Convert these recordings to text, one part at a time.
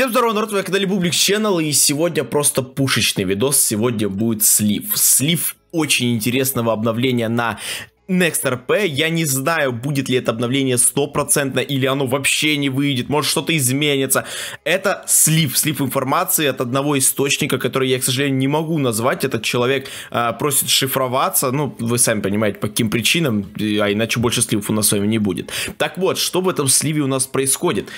Всем здорово, народ, я канале Бублик Channel, и сегодня просто пушечный видос, сегодня будет слив. Слив очень интересного обновления на Next RP. я не знаю, будет ли это обновление стопроцентно, или оно вообще не выйдет, может что-то изменится. Это слив, слив информации от одного источника, который я, к сожалению, не могу назвать. Этот человек э, просит шифроваться, ну, вы сами понимаете, по каким причинам, а иначе больше сливов у нас с вами не будет. Так вот, что в этом сливе у нас происходит?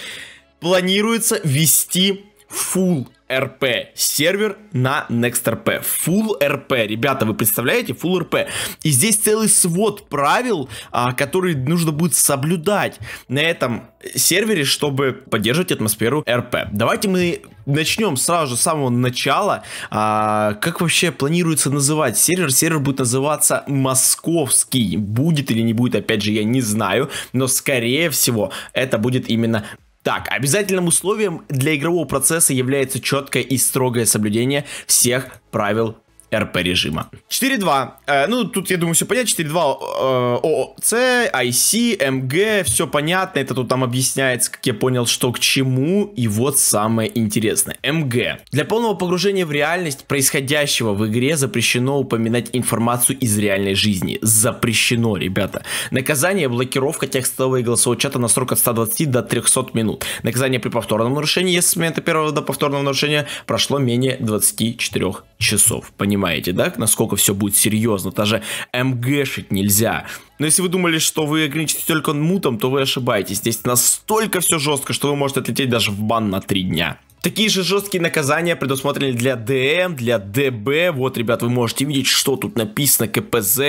планируется ввести full RP сервер на NextRP. Full RP. Ребята, вы представляете? Full RP. И здесь целый свод правил, а, которые нужно будет соблюдать на этом сервере, чтобы поддерживать атмосферу RP. Давайте мы начнем сразу же с самого начала. А, как вообще планируется называть сервер? Сервер будет называться Московский. Будет или не будет, опять же, я не знаю. Но, скорее всего, это будет именно так, обязательным условием для игрового процесса является четкое и строгое соблюдение всех правил РП режима. 4.2. Э, ну, тут, я думаю, все понятно. 4.2 э, ООЦ, IC, МГ, все понятно. Это тут там объясняется, как я понял, что к чему. И вот самое интересное. МГ. Эм Для полного погружения в реальность происходящего в игре запрещено упоминать информацию из реальной жизни. Запрещено, ребята. Наказание – блокировка текстового и голосового чата на срок от 120 до 300 минут. Наказание при повторном нарушении, если с момента первого до повторного нарушения прошло менее 24 часов. Понимаете? понимаете, да, насколько все будет серьезно, даже МГшить нельзя. Но если вы думали, что вы ограничите только мутом, то вы ошибаетесь. Здесь настолько все жестко, что вы можете отлететь даже в бан на три дня. Такие же жесткие наказания предусмотрены для ДМ, для ДБ. Вот, ребят, вы можете видеть, что тут написано, КПЗ.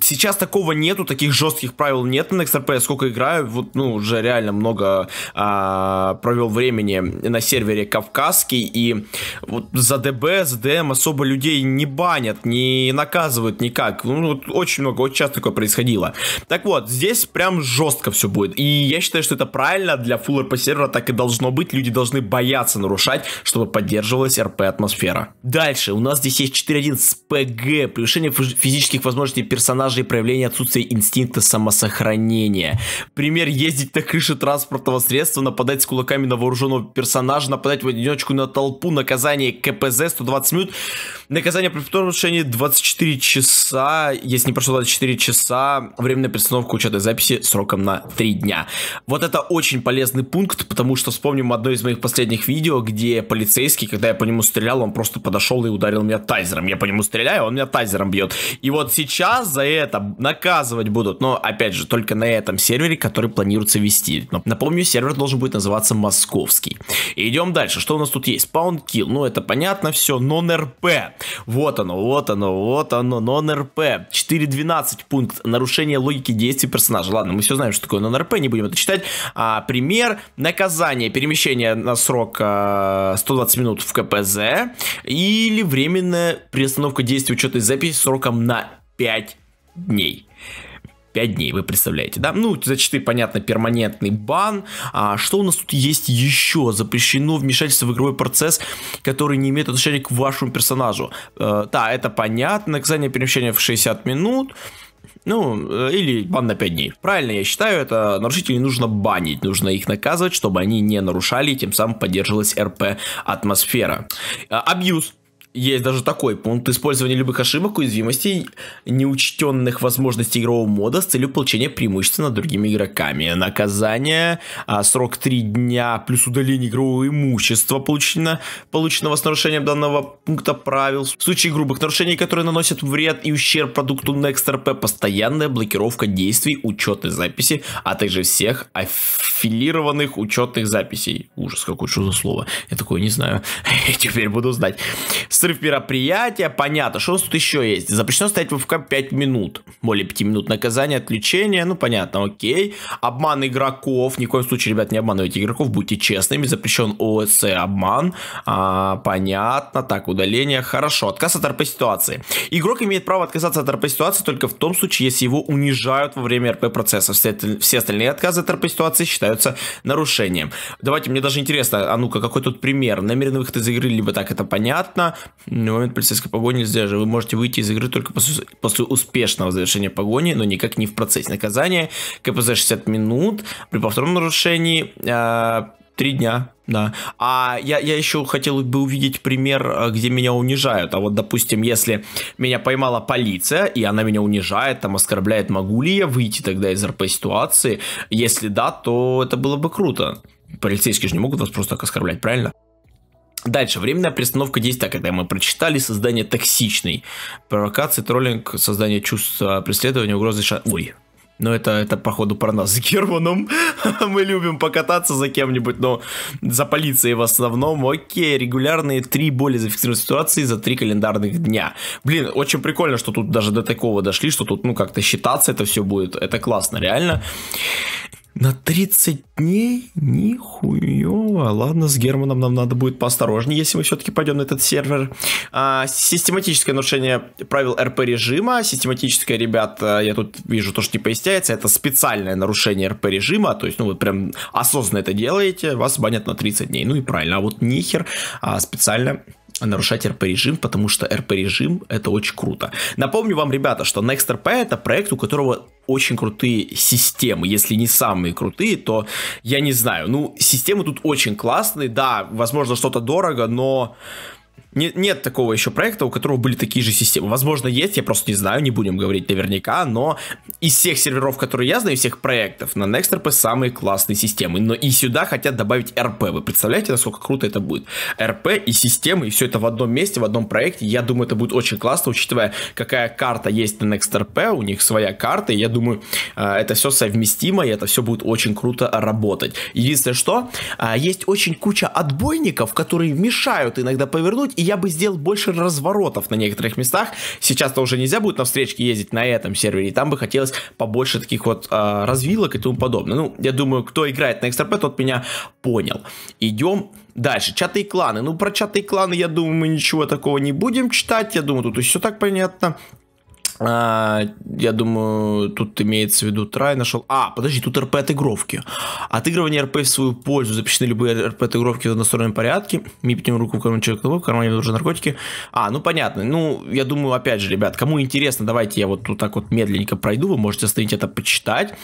Сейчас такого нету, таких жестких правил нет на XRP. Сколько играю, вот, ну, уже реально много а, провел времени на сервере Кавказский. И вот за ДБ, за ДМ особо людей не банят, не наказывают никак. Ну, вот очень много, очень часто такое происходило. Так вот, здесь прям жестко все будет. И я считаю, что это правильно для Full RP сервера так и должно быть. Люди должны бояться стараться нарушать, чтобы поддерживалась РП-атмосфера. Дальше, у нас здесь есть 4.1 с ПГ, превышение физических возможностей персонажей и проявление отсутствия инстинкта самосохранения. Пример, ездить на крыше транспортного средства, нападать с кулаками на вооруженного персонажа, нападать в одиночку на толпу, наказание КПЗ 120 минут, наказание при нарушении 24 часа, если не прошло 24 часа, временная перестановка учетной записи сроком на 3 дня. Вот это очень полезный пункт, потому что вспомним одно из моих последних видео, видео, где полицейский, когда я по нему стрелял, он просто подошел и ударил меня тайзером. Я по нему стреляю, он меня тайзером бьет. И вот сейчас за это наказывать будут. Но, опять же, только на этом сервере, который планируется вести. Но, напомню, сервер должен будет называться Московский. идем дальше. Что у нас тут есть? Спаункил. Ну, это понятно все. Нон-РП. Вот оно, вот оно, вот оно. Нон-РП. 4.12 пункт. Нарушение логики действий персонажа. Ладно, мы все знаем, что такое нон-РП. Не будем это читать. А, пример. Наказание. Перемещение на срок а, 120 э, минут в КПЗ или временная приостановка действия учетной записи сроком на 5 дней. 5 дней, вы представляете, да? Ну, за 4, понятно, перманентный бан. А что у нас тут есть еще? Запрещено вмешательство в игровой процесс, который не имеет отношения к вашему персонажу. Э, да, это понятно. Наказание перемещения в 60 минут. Ну, э, или бан на 5 дней. Правильно, я считаю, это нарушителей нужно банить, нужно их наказывать, чтобы они не нарушали, и тем самым поддерживалась РП атмосфера. Э, абьюз есть даже такой пункт использования любых ошибок, уязвимостей, неучтенных возможностей игрового мода с целью получения преимущества над другими игроками. Наказание, а, срок 3 дня плюс удаление игрового имущества, получено, полученного с нарушением данного пункта правил. В случае грубых нарушений, которые наносят вред и ущерб продукту NextRP, постоянная блокировка действий учетной записи, а также всех аффилированных учетных записей. Ужас какое что за слово? Я такое не знаю. Теперь буду знать. С срыв мероприятия, понятно. Что у нас тут еще есть? Запрещено стоять в ВК 5 минут. Более 5 минут наказания, отключения, ну понятно, окей. Обман игроков. Ни в коем случае, ребят, не обманывайте игроков, будьте честными. Запрещен ОС обман. А, понятно. Так, удаление. Хорошо. Отказ от РП ситуации. Игрок имеет право отказаться от РП ситуации только в том случае, если его унижают во время РП процесса. Все, все остальные отказы от РП ситуации считаются нарушением. Давайте, мне даже интересно, а ну-ка, какой тут пример? Намеренный выход из игры, либо так, это понятно на ну, момент полицейской погони же Вы можете выйти из игры только после, успешного завершения погони, но никак не в процессе наказания. КПЗ 60 минут. При повторном нарушении э, дня. Да. А я, я еще хотел бы увидеть пример, а, где меня унижают. А вот, допустим, если меня поймала полиция, и она меня унижает, там оскорбляет, могу ли я выйти тогда из РП-ситуации? Если да, то это было бы круто. Полицейские же не могут вас просто так оскорблять, правильно? Дальше. Временная пристановка действия, когда мы прочитали создание токсичной. Провокации, троллинг, создание чувства преследования, угрозы ша... Ой, но это, это походу про нас с Германом. Мы любим покататься за кем-нибудь, но за полицией в основном. Окей, регулярные три боли зафиксированные ситуации за три календарных дня. Блин, очень прикольно, что тут даже до такого дошли, что тут, ну, как-то считаться это все будет. Это классно, реально. На 30 дней? Нихуево. Ладно, с Германом нам надо будет поосторожнее, если мы все-таки пойдем на этот сервер. А, систематическое нарушение правил РП режима. Систематическое, ребят, я тут вижу то, что не истяется. Это специальное нарушение РП режима. То есть, ну, вы прям осознанно это делаете, вас банят на 30 дней. Ну и правильно. А вот нихер а специально нарушать РП-режим, потому что РП-режим это очень круто. Напомню вам, ребята, что NextRP это проект, у которого очень крутые системы, если не самые крутые, то я не знаю. Ну, системы тут очень классные, да, возможно, что-то дорого, но нет нет такого еще проекта, у которого были такие же системы. Возможно, есть, я просто не знаю, не будем говорить наверняка, но из всех серверов, которые я знаю, из всех проектов, на NextRP самые классные системы. Но и сюда хотят добавить RP, Вы представляете, насколько круто это будет? RP и системы, и все это в одном месте, в одном проекте. Я думаю, это будет очень классно, учитывая, какая карта есть на NextRP, у них своя карта, и я думаю, а, это все совместимо, и это все будет очень круто работать. Единственное, что а, есть очень куча отбойников, которые мешают иногда повернуть, и я бы сделал больше разворотов на некоторых местах. Сейчас-то уже нельзя будет на встречке ездить на этом сервере, и там бы хотелось побольше таких вот э, развилок и тому подобное. Ну, я думаю, кто играет на XRP, тот меня понял. Идем Дальше, чаты и кланы. Ну, про чаты и кланы, я думаю, мы ничего такого не будем читать. Я думаю, тут все так понятно. А, я думаю, тут имеется в виду трай нашел. А, подожди, тут РП отыгровки. Отыгрывание РП в свою пользу. Запрещены любые РП отыгровки в одностороннем порядке. Ми пятим руку в кармане человека, в кармане уже наркотики. А, ну понятно. Ну, я думаю, опять же, ребят, кому интересно, давайте я вот тут так вот медленненько пройду. Вы можете остановить это почитать.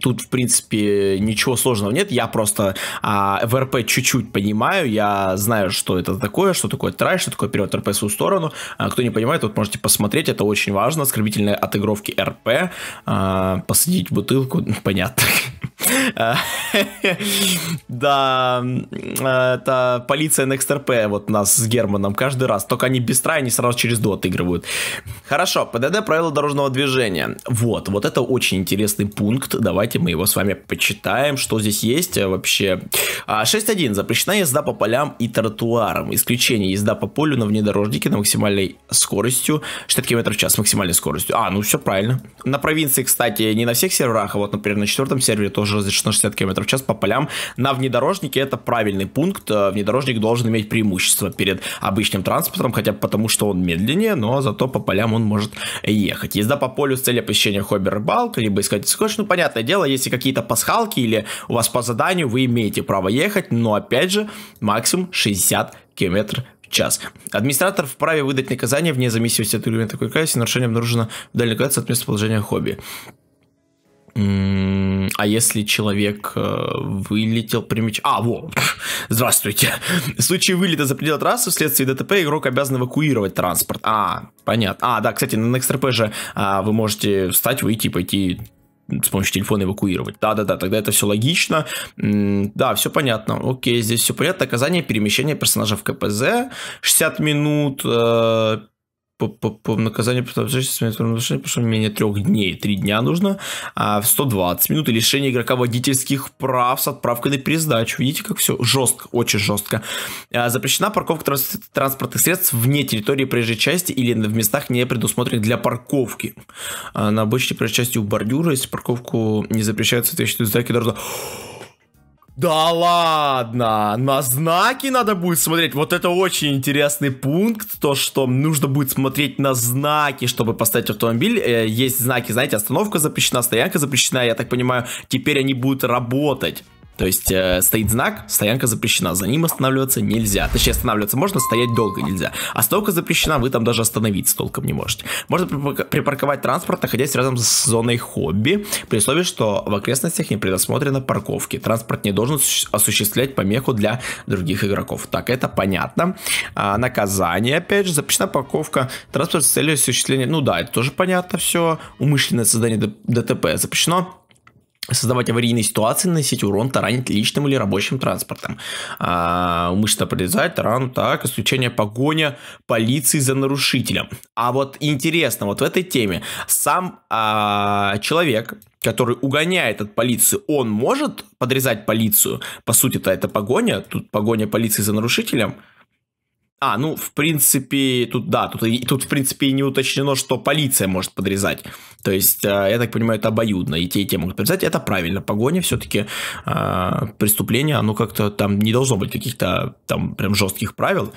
Тут, в принципе, ничего сложного нет. Я просто а, РП чуть-чуть понимаю. Я знаю, что это такое, что такое трай, что такое перевод РП в свою сторону. А, кто не понимает, вот можете посмотреть. Это очень важно. Оскорбительные отыгровки РП. А, посадить бутылку, понятно. А, да, это полиция NextRP вот нас с Германом каждый раз. Только они без тра, они сразу через до отыгрывают. Хорошо, ПДД, правила дорожного движения. Вот, вот это очень интересный пункт. Давайте мы его с вами почитаем, что здесь есть э, вообще. 6.1. А, Запрещена езда по полям и тротуарам. Исключение езда по полю на внедорожнике на максимальной скоростью 60 км в час, максимальной скоростью. А, ну все правильно. На провинции, кстати, не на всех серверах, а вот, например, на четвертом сервере тоже разрешено 60 км километров в час по полям на внедорожнике. Это правильный пункт. Э, внедорожник должен иметь преимущество перед обычным транспортом, хотя потому, что он медленнее, но зато по полям он может ехать. Езда по полю с целью посещения хобби рыбалка, либо искать скотч. Ну, понятное дело, если какие-то пасхалки или у вас по заданию, вы имеете право ехать, но опять же, максимум 60 в час. Администратор вправе выдать наказание вне зависимости от элемента какой крайности, нарушение обнаружено в дальней от местоположения хобби. А если человек э, вылетел примеч... А, во! Здравствуйте! В случае вылета за пределы трассы вследствие ДТП игрок обязан эвакуировать транспорт. А, понятно. А, да, кстати, на NextRP же а, вы можете встать, выйти, пойти с помощью телефона эвакуировать. Да-да-да, тогда это все логично. Да, все понятно. Окей, здесь все понятно. Оказание перемещения персонажа в КПЗ 60 минут, э, по, по, по наказанию по нарушению прошло менее трех дней. Три дня нужно. А в 120 минут и лишение игрока водительских прав с отправкой на пересдачу. Видите, как все жестко, очень жестко. А, запрещена парковка транс- транспортных средств вне территории проезжей части или в местах, не предусмотренных для парковки. А, на обычной проезжей части у бордюра, если парковку не запрещают соответствующие знаки дорожного да ладно, на знаки надо будет смотреть. Вот это очень интересный пункт, то, что нужно будет смотреть на знаки, чтобы поставить автомобиль. Э, есть знаки, знаете, остановка запрещена, стоянка запрещена, я так понимаю, теперь они будут работать. То есть э, стоит знак, стоянка запрещена, за ним останавливаться нельзя. Точнее, останавливаться можно, стоять долго нельзя. Остановка а запрещена, вы там даже остановиться толком не можете. Можно припарковать транспорт, находясь рядом с зоной хобби, при условии, что в окрестностях не предусмотрено парковки. Транспорт не должен осуществлять помеху для других игроков. Так, это понятно. А, наказание, опять же, запрещена парковка транспорта с целью осуществления... Ну да, это тоже понятно все. Умышленное создание ДТП запрещено создавать аварийные ситуации, наносить урон, таранить личным или рабочим транспортом. А, умышленно подрезать, таран, так, исключение погоня полиции за нарушителем. А вот интересно, вот в этой теме сам а, человек, который угоняет от полиции, он может подрезать полицию? По сути-то это погоня, тут погоня полиции за нарушителем – а, ну, в принципе, тут, да, тут, тут, в принципе, не уточнено, что полиция может подрезать. То есть, э, я так понимаю, это обоюдно, и те, и те могут подрезать. Это правильно, погоня все-таки э, преступление, оно как-то там не должно быть каких-то там прям жестких правил.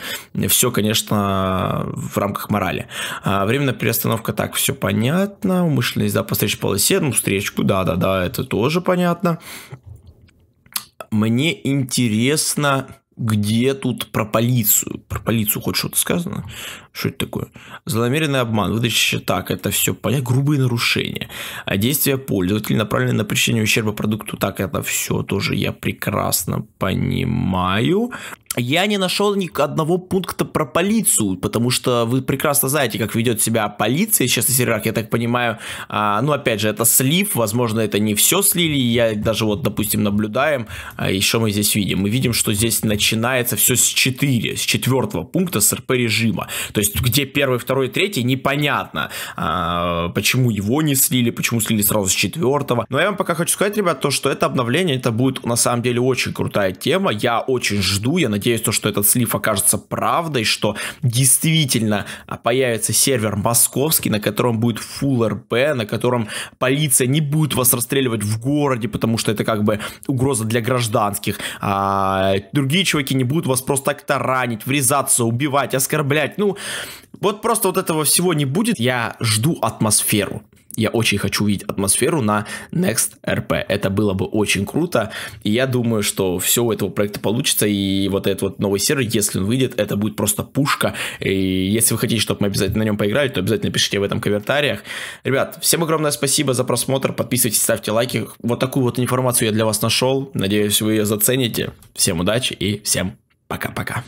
Все, конечно, в рамках морали. А, временная приостановка, так, все понятно. Умышленность, да, по встрече полосе, ну, встречку, да-да-да, это тоже понятно. Мне интересно... Где тут про полицию? Про полицию хоть что-то сказано? Что это такое? Злонамеренный обман, выдача так, это все понятно, грубые нарушения. А действия пользователя направлены на причинение ущерба продукту, так, это все тоже я прекрасно понимаю. Я не нашел ни одного пункта про полицию, потому что вы прекрасно знаете, как ведет себя полиция сейчас на серверах, я так понимаю. А, ну, опять же, это слив, возможно, это не все слили, я даже вот, допустим, наблюдаем, а что мы здесь видим. Мы видим, что здесь начинается все с 4, с четвертого пункта с РП режима. То есть, где первый, второй, третий, непонятно, а, почему его не слили, почему слили сразу с четвертого. Но я вам пока хочу сказать, ребят, то, что это обновление, это будет на самом деле очень крутая тема, я очень жду, я надеюсь, надеюсь, то, что этот слив окажется правдой, что действительно а, появится сервер московский, на котором будет Full RP, на котором полиция не будет вас расстреливать в городе, потому что это как бы угроза для гражданских. А другие чуваки не будут вас просто так таранить, врезаться, убивать, оскорблять. Ну, вот просто вот этого всего не будет. Я жду атмосферу. Я очень хочу увидеть атмосферу на Next RP. Это было бы очень круто. И я думаю, что все у этого проекта получится. И вот этот вот новый сервер, если он выйдет, это будет просто пушка. И если вы хотите, чтобы мы обязательно на нем поиграли, то обязательно пишите в этом комментариях. Ребят, всем огромное спасибо за просмотр. Подписывайтесь, ставьте лайки. Вот такую вот информацию я для вас нашел. Надеюсь, вы ее зацените. Всем удачи и всем пока-пока.